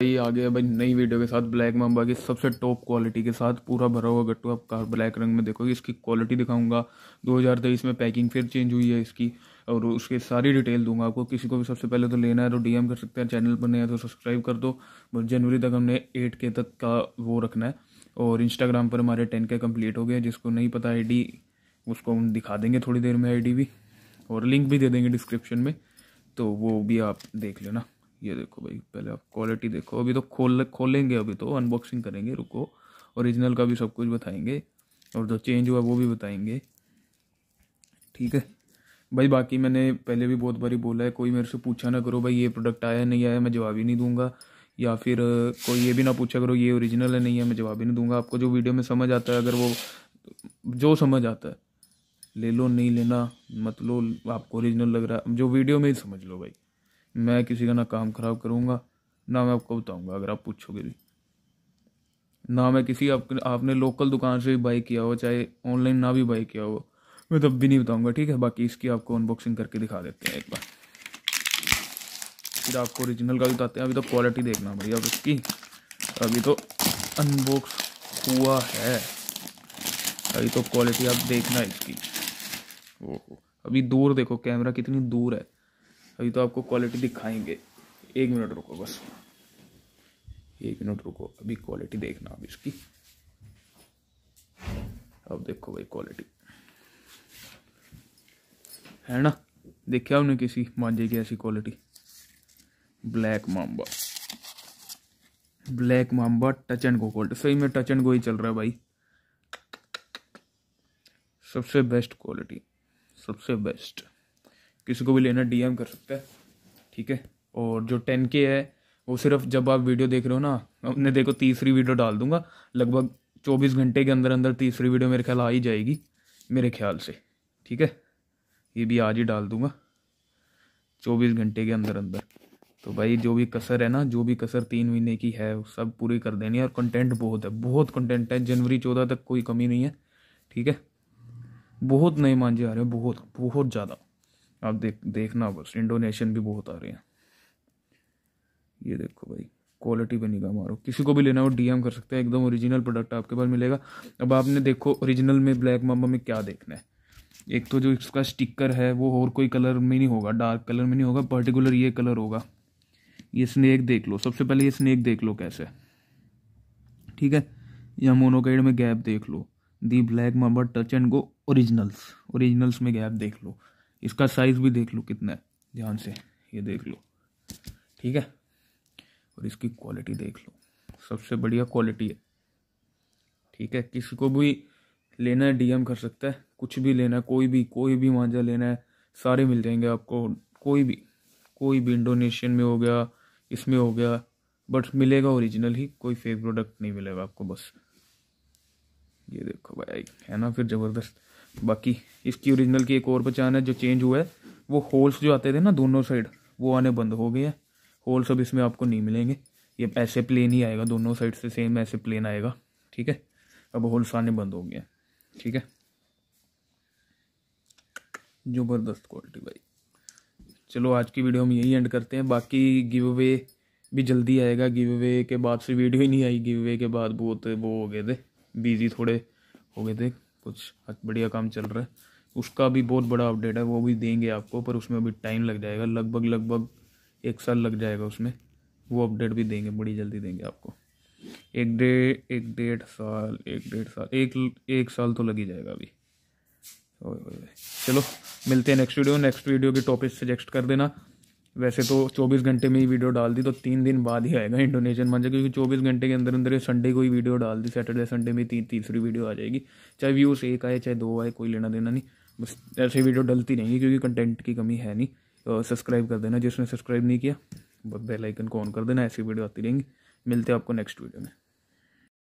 भाई आ गया भाई नई वीडियो के साथ ब्लैक मम्बा की सबसे टॉप क्वालिटी के साथ पूरा भरा हुआ गट्टू आप कार ब्लैक रंग में देखोगे इसकी क्वालिटी दिखाऊंगा 2023 में पैकिंग फिर चेंज हुई है इसकी और उसके सारी डिटेल दूंगा आपको किसी को भी सबसे पहले तो लेना है तो डीएम कर सकते हैं चैनल पर नहीं है तो सब्सक्राइब कर दो बस जनवरी तक हमने एट के तक का वो रखना है और इंस्टाग्राम पर हमारे टेन के कम्प्लीट हो गए जिसको नहीं पता आई उसको हम दिखा देंगे थोड़ी देर में आई भी और लिंक भी दे देंगे डिस्क्रिप्शन में तो वो भी आप देख लेना ये देखो भाई पहले आप क्वालिटी देखो अभी तो खोल खोलेंगे अभी तो अनबॉक्सिंग करेंगे रुको ओरिजिनल का भी सब कुछ बताएंगे और जो चेंज हुआ वो भी बताएंगे ठीक है भाई बाकी मैंने पहले भी बहुत बारी बोला है कोई मेरे से पूछा ना करो भाई ये प्रोडक्ट आया नहीं आया मैं जवाब ही नहीं दूंगा या फिर कोई ये भी ना पूछा करो ये ओरिजिनल है नहीं है मैं जवाब ही नहीं दूंगा आपको जो वीडियो में समझ आता है अगर वो जो समझ आता है ले लो नहीं लेना मत लो आपको ओरिजिनल लग रहा है जो वीडियो में ही समझ लो भाई मैं किसी का ना काम खराब करूँगा ना मैं आपको बताऊँगा अगर आप पूछोगे भी ना मैं किसी आप, आपने लोकल दुकान से भी बाई किया हो चाहे ऑनलाइन ना भी बाई किया हो मैं तब भी नहीं बताऊँगा ठीक है बाकी इसकी आपको अनबॉक्सिंग करके दिखा देते हैं एक बार फिर आपको ओरिजिनल का भी बताते हैं अभी तो क्वालिटी देखना भैया इसकी अभी तो अनबॉक्स हुआ है अभी तो क्वालिटी आप देखना इसकी ओहो अभी दूर देखो कैमरा कितनी दूर है अभी तो आपको क्वालिटी दिखाएंगे एक मिनट रुको बस एक मिनट रुको अभी क्वालिटी देखना अब इसकी अब देखो भाई क्वालिटी है ना देखे आपने किसी मांझे की ऐसी quality black mamba black mamba touch and go quality सही में टच एंड गो ही चल रहा है भाई सबसे बेस्ट क्वालिटी सबसे बेस्ट किसी को भी लेना डीएम कर सकता है ठीक है और जो टेन के है वो सिर्फ जब आप वीडियो देख रहे हो ना अपने देखो तीसरी वीडियो डाल दूंगा लगभग चौबीस घंटे के अंदर अंदर तीसरी वीडियो मेरे ख्याल आ ही जाएगी मेरे ख्याल से ठीक है ये भी आज ही डाल दूंगा चौबीस घंटे के अंदर अंदर तो भाई जो भी कसर है ना जो भी कसर तीन महीने की है वो सब पूरी कर देनी है और कंटेंट बहुत है बहुत कंटेंट है जनवरी चौदह तक कोई कमी नहीं है ठीक है बहुत नए मांझे आ रहे हैं बहुत बहुत ज़्यादा आप देख देखना बस इंडोनेशियन भी बहुत आ रहे हैं ये देखो भाई क्वालिटी पे निगाह मारो किसी को भी लेना हो डीएम कर सकते हैं एकदम ओरिजिनल प्रोडक्ट आपके पास मिलेगा अब आपने देखो ओरिजिनल में ब्लैक मामा में क्या देखना है एक तो जो इसका स्टिकर है वो और कोई कलर में नहीं होगा डार्क कलर में नहीं होगा पर्टिकुलर ये कलर होगा ये स्नैक देख लो सबसे पहले ये स्नैक देख लो कैसे ठीक है या मोनोकाइड में गैप देख लो the black mamba touch and go originals originals में गैप देख लो इसका साइज भी देख लो कितना है ध्यान से ये देख लो ठीक है और इसकी क्वालिटी देख लो सबसे बढ़िया क्वालिटी है ठीक है किसी को भी लेना है डीएम कर सकता है कुछ भी लेना है कोई भी कोई भी मांझा लेना है सारे मिल जाएंगे आपको कोई भी कोई भी इंडोनेशियन में हो गया इसमें हो गया बट मिलेगा ओरिजिनल ही कोई फेक प्रोडक्ट नहीं मिलेगा आपको बस ये देखो भाई है ना फिर ज़बरदस्त बाकी इसकी ओरिजिनल की एक और पहचान है जो चेंज हुआ है वो होल्स जो आते थे ना दोनों साइड वो आने बंद हो गए हैं होल्स अब इसमें आपको नहीं मिलेंगे ये ऐसे प्लेन ही आएगा दोनों साइड से सेम ऐसे प्लेन आएगा ठीक है अब होल्स आने बंद हो गए हैं ठीक है ज़बरदस्त क्वालिटी भाई चलो आज की वीडियो हम यही एंड करते हैं बाकी गिव अवे भी जल्दी आएगा गिव अवे के बाद से वीडियो ही नहीं आई गिव अवे के बाद बहुत वो हो गए थे बिजी थोड़े हो गए थे कुछ बढ़िया काम चल रहा है उसका भी बहुत बड़ा अपडेट है वो भी देंगे आपको पर उसमें अभी टाइम लग जाएगा लगभग लगभग एक साल लग जाएगा उसमें वो अपडेट भी देंगे बड़ी जल्दी देंगे आपको एक डेढ़ एक डेढ़ साल एक डेढ़ साल एक एक साल तो लग ही जाएगा अभी चलो मिलते हैं नेक्स्ट वीडियो नेक्स्ट वीडियो के टॉपिक सजेस्ट कर देना वैसे तो 24 घंटे में ही वीडियो डाल दी तो तीन दिन बाद ही आएगा इंडोनेशियन जाए क्योंकि 24 घंटे के अंदर अंदर संडे को ही वीडियो डाल दी सैटरडे संडे में तीन तीसरी वीडियो आ जाएगी चाहे व्यूज़ एक आए चाहे दो आए कोई लेना देना नहीं बस ऐसे वीडियो डलती रहेंगी क्योंकि कंटेंट की कमी है नहीं सब्सक्राइब कर देना जिसने सब्सक्राइब नहीं किया बेल आइकन को ऑन कर देना ऐसी वीडियो आती रहेंगी मिलते हैं आपको नेक्स्ट वीडियो में